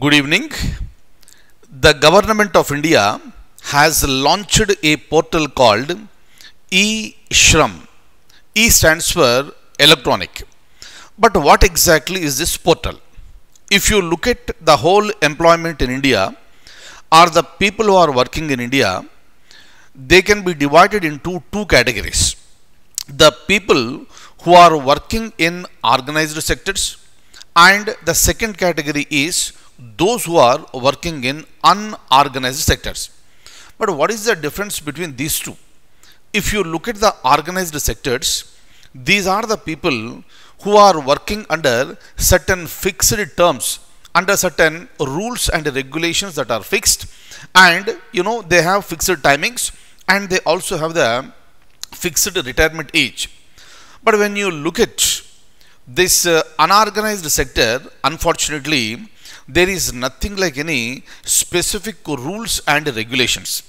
Good evening. The government of India has launched a portal called eShram. E stands for electronic. But what exactly is this portal? If you look at the whole employment in India or the people who are working in India, they can be divided into two categories. The people who are working in organized sectors and the second category is those who are working in unorganized sectors. But what is the difference between these two? If you look at the organized sectors, these are the people who are working under certain fixed terms, under certain rules and regulations that are fixed and you know they have fixed timings and they also have the fixed retirement age. But when you look at this uh, unorganized sector, unfortunately, there is nothing like any specific rules and regulations.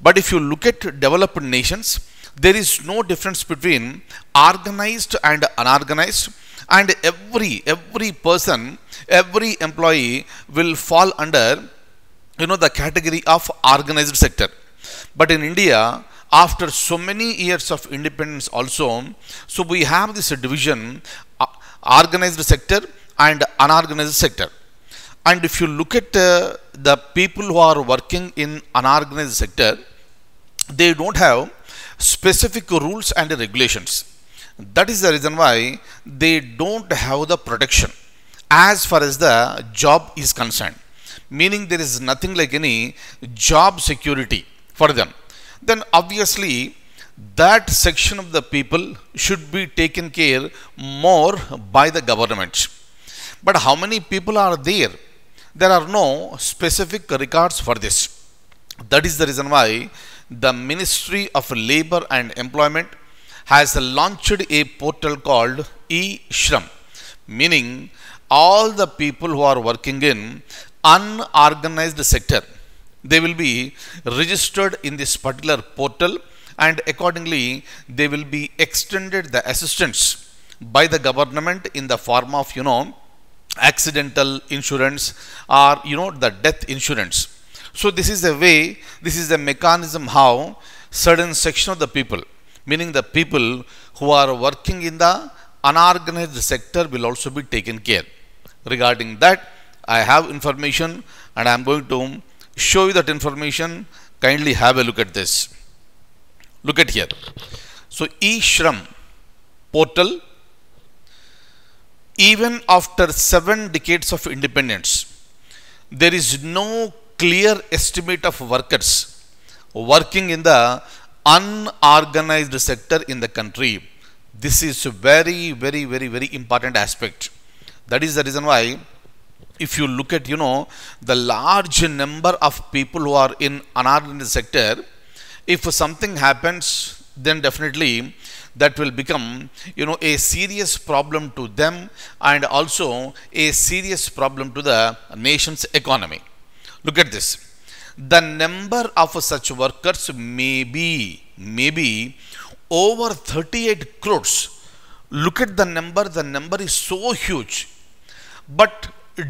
But if you look at developed nations, there is no difference between organized and unorganized and every, every person, every employee will fall under, you know, the category of organized sector. But in India, after so many years of independence also, so we have this division, uh, organized sector and unorganized sector. And if you look at uh, the people who are working in unorganized sector, they don't have specific rules and regulations. That is the reason why they don't have the protection as far as the job is concerned. Meaning there is nothing like any job security for them. Then obviously that section of the people should be taken care more by the government. But how many people are there there are no specific records for this that is the reason why the ministry of labor and employment has launched a portal called e-shram meaning all the people who are working in unorganized sector they will be registered in this particular portal and accordingly they will be extended the assistance by the government in the form of you know accidental insurance or you know the death insurance. So this is the way, this is the mechanism how certain section of the people, meaning the people who are working in the unorganized sector will also be taken care. Regarding that, I have information and I am going to show you that information. Kindly have a look at this. Look at here. So, e-shram portal even after seven decades of independence, there is no clear estimate of workers working in the unorganized sector in the country. This is very, very, very, very important aspect. That is the reason why if you look at, you know, the large number of people who are in unorganized sector, if something happens, then definitely that will become you know a serious problem to them and also a serious problem to the nation's economy look at this the number of such workers may be be over 38 crores look at the number the number is so huge but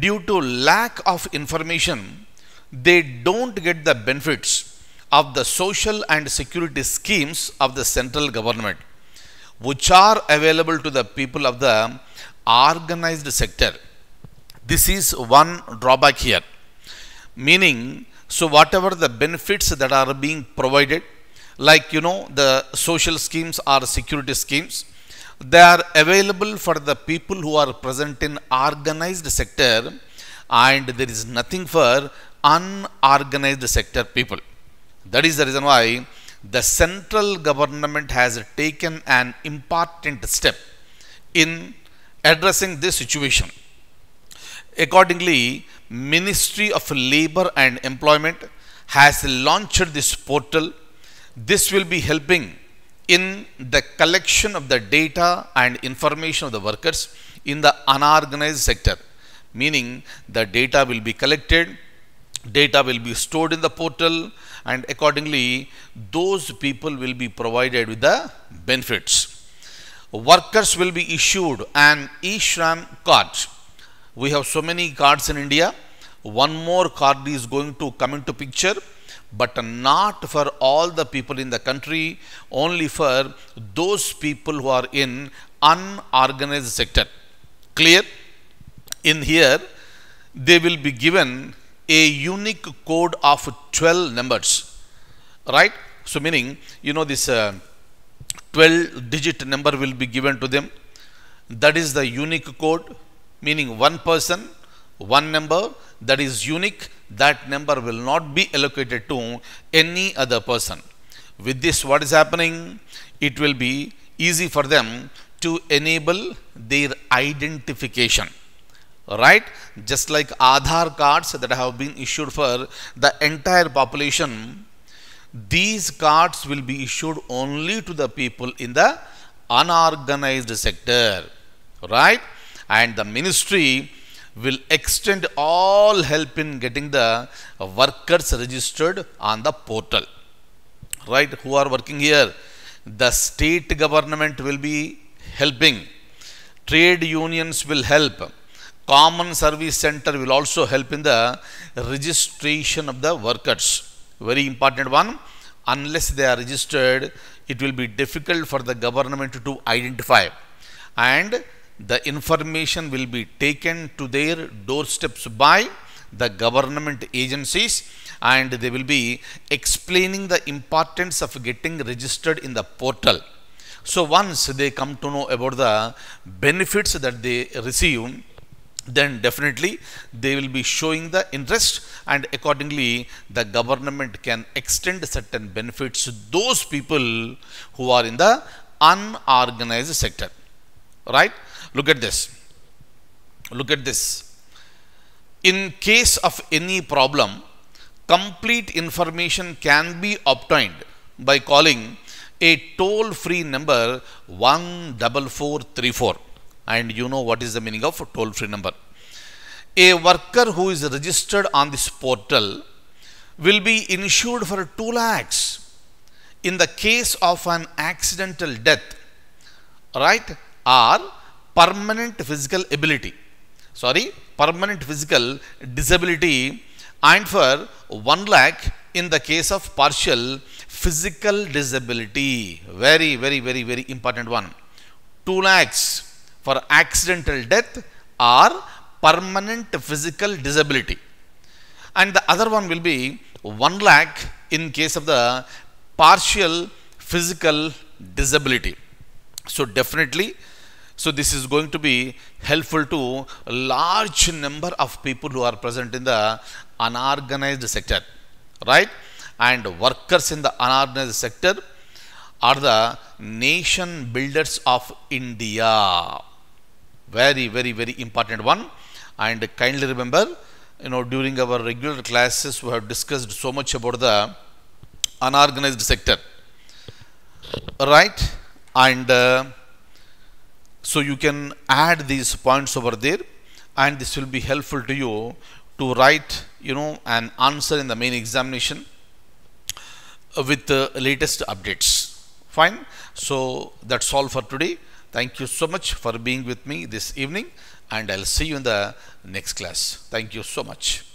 due to lack of information they don't get the benefits of the social and security schemes of the central government which are available to the people of the organized sector. This is one drawback here. Meaning, so whatever the benefits that are being provided, like you know the social schemes or security schemes, they are available for the people who are present in organized sector and there is nothing for unorganized sector people. That is the reason why the central government has taken an important step in addressing this situation. Accordingly, Ministry of Labor and Employment has launched this portal. This will be helping in the collection of the data and information of the workers in the unorganized sector, meaning the data will be collected, data will be stored in the portal, and accordingly those people will be provided with the benefits. Workers will be issued an Ishram card. We have so many cards in India. One more card is going to come into picture but not for all the people in the country, only for those people who are in unorganized sector. Clear? In here, they will be given a unique code of 12 numbers right so meaning you know this uh, 12 digit number will be given to them that is the unique code meaning one person one number that is unique that number will not be allocated to any other person with this what is happening it will be easy for them to enable their identification right just like Aadhaar cards that have been issued for the entire population these cards will be issued only to the people in the unorganized sector right and the ministry will extend all help in getting the workers registered on the portal right who are working here the state government will be helping trade unions will help common service center will also help in the registration of the workers very important one unless they are registered it will be difficult for the government to identify and the information will be taken to their doorsteps by the government agencies and they will be explaining the importance of getting registered in the portal so once they come to know about the benefits that they receive then definitely they will be showing the interest and accordingly the government can extend certain benefits to those people who are in the unorganized sector right look at this look at this in case of any problem complete information can be obtained by calling a toll free number 14434 and you know what is the meaning of toll free number a worker who is registered on this portal will be insured for 2 lakhs in the case of an accidental death right or permanent physical ability sorry permanent physical disability and for 1 lakh in the case of partial physical disability very very very very important one 2 lakhs for accidental death or permanent physical disability and the other one will be 1 lakh in case of the partial physical disability so definitely so this is going to be helpful to a large number of people who are present in the unorganized sector right and workers in the unorganized sector are the nation builders of India very very very important one and kindly remember you know during our regular classes we have discussed so much about the unorganized sector right and uh, so you can add these points over there and this will be helpful to you to write you know an answer in the main examination with the latest updates fine so that's all for today Thank you so much for being with me this evening and I'll see you in the next class. Thank you so much.